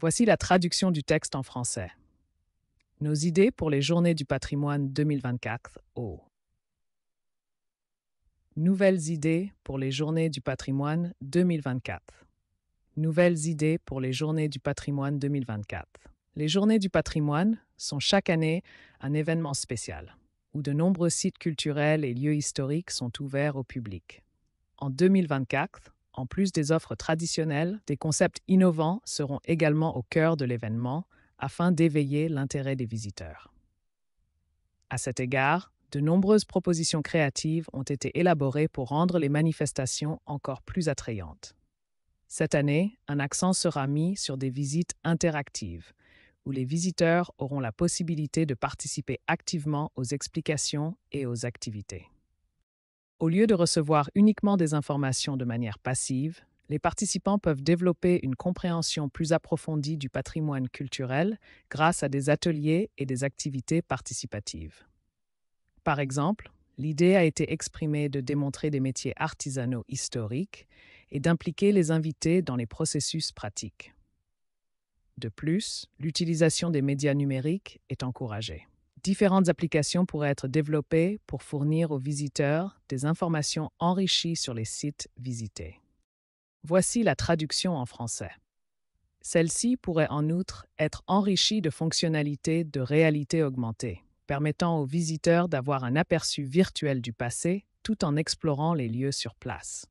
Voici la traduction du texte en français. Nos idées pour les Journées du patrimoine 2024 au Nouvelles idées pour les Journées du patrimoine 2024. Nouvelles idées pour les Journées du patrimoine 2024. Les Journées du patrimoine sont chaque année un événement spécial, où de nombreux sites culturels et lieux historiques sont ouverts au public. En 2024, en plus des offres traditionnelles, des concepts innovants seront également au cœur de l'événement afin d'éveiller l'intérêt des visiteurs. À cet égard, de nombreuses propositions créatives ont été élaborées pour rendre les manifestations encore plus attrayantes. Cette année, un accent sera mis sur des visites interactives, où les visiteurs auront la possibilité de participer activement aux explications et aux activités. Au lieu de recevoir uniquement des informations de manière passive, les participants peuvent développer une compréhension plus approfondie du patrimoine culturel grâce à des ateliers et des activités participatives. Par exemple, l'idée a été exprimée de démontrer des métiers artisanaux historiques et d'impliquer les invités dans les processus pratiques. De plus, l'utilisation des médias numériques est encouragée différentes applications pourraient être développées pour fournir aux visiteurs des informations enrichies sur les sites visités. Voici la traduction en français. Celle-ci pourrait en outre être enrichie de fonctionnalités de réalité augmentée, permettant aux visiteurs d'avoir un aperçu virtuel du passé tout en explorant les lieux sur place.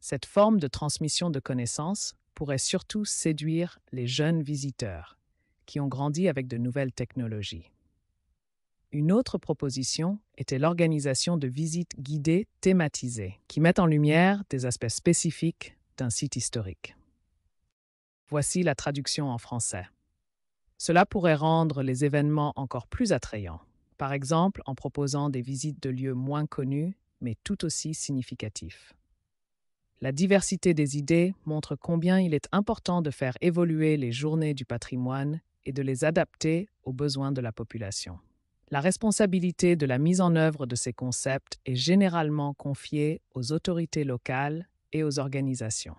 Cette forme de transmission de connaissances pourrait surtout séduire les jeunes visiteurs, qui ont grandi avec de nouvelles technologies. Une autre proposition était l'organisation de visites guidées thématisées, qui mettent en lumière des aspects spécifiques d'un site historique. Voici la traduction en français. Cela pourrait rendre les événements encore plus attrayants, par exemple en proposant des visites de lieux moins connus, mais tout aussi significatifs. La diversité des idées montre combien il est important de faire évoluer les journées du patrimoine et de les adapter aux besoins de la population. La responsabilité de la mise en œuvre de ces concepts est généralement confiée aux autorités locales et aux organisations.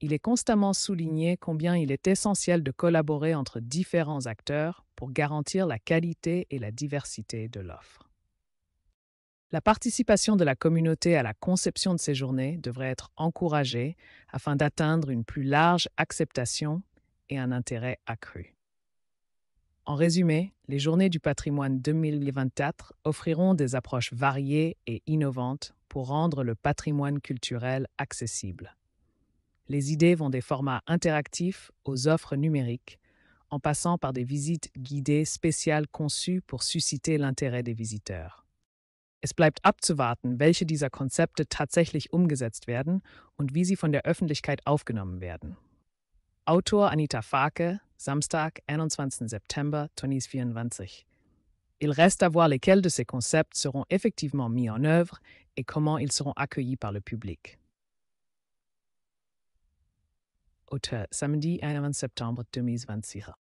Il est constamment souligné combien il est essentiel de collaborer entre différents acteurs pour garantir la qualité et la diversité de l'offre. La participation de la communauté à la conception de ces journées devrait être encouragée afin d'atteindre une plus large acceptation et un intérêt accru. En résumé, les Journées du patrimoine 2024 offriront des approches variées et innovantes pour rendre le patrimoine culturel accessible. Les idées vont des formats interactifs aux offres numériques, en passant par des visites guidées spéciales conçues pour susciter l'intérêt des visiteurs. Es bleibt abzuwarten, welche dieser Konzepte tatsächlich umgesetzt werden und wie sie von der Öffentlichkeit aufgenommen werden. Autor Anita Farke, Samstag, 21 septembre 2024. Il reste à voir lesquels de ces concepts seront effectivement mis en œuvre et comment ils seront accueillis par le public. Auteur samedi 21 septembre 2024.